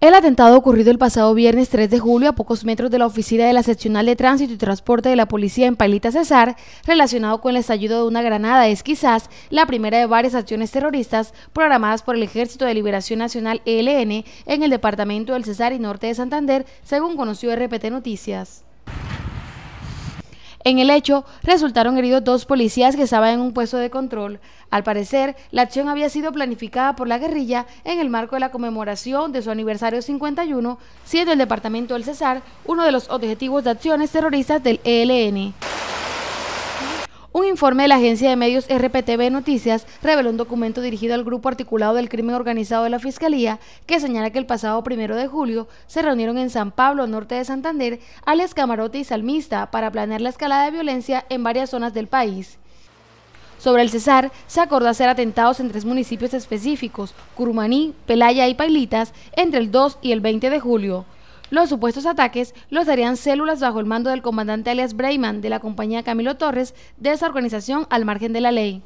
El atentado ocurrido el pasado viernes 3 de julio a pocos metros de la oficina de la seccional de tránsito y transporte de la policía en Palita Cesar, relacionado con el estallido de una granada, es quizás la primera de varias acciones terroristas programadas por el Ejército de Liberación Nacional ELN en el departamento del Cesar y Norte de Santander, según conoció RPT Noticias. En el hecho, resultaron heridos dos policías que estaban en un puesto de control. Al parecer, la acción había sido planificada por la guerrilla en el marco de la conmemoración de su aniversario 51, siendo el departamento del Cesar uno de los objetivos de acciones terroristas del ELN. Un informe de la agencia de medios RPTV Noticias reveló un documento dirigido al grupo articulado del crimen organizado de la Fiscalía que señala que el pasado primero de julio se reunieron en San Pablo, norte de Santander, al Camarote y Salmista para planear la escalada de violencia en varias zonas del país. Sobre el Cesar, se acordó hacer atentados en tres municipios específicos, Curumaní, Pelaya y Pailitas, entre el 2 y el 20 de julio. Los supuestos ataques los darían células bajo el mando del comandante alias Breyman de la compañía Camilo Torres de esa organización al margen de la ley.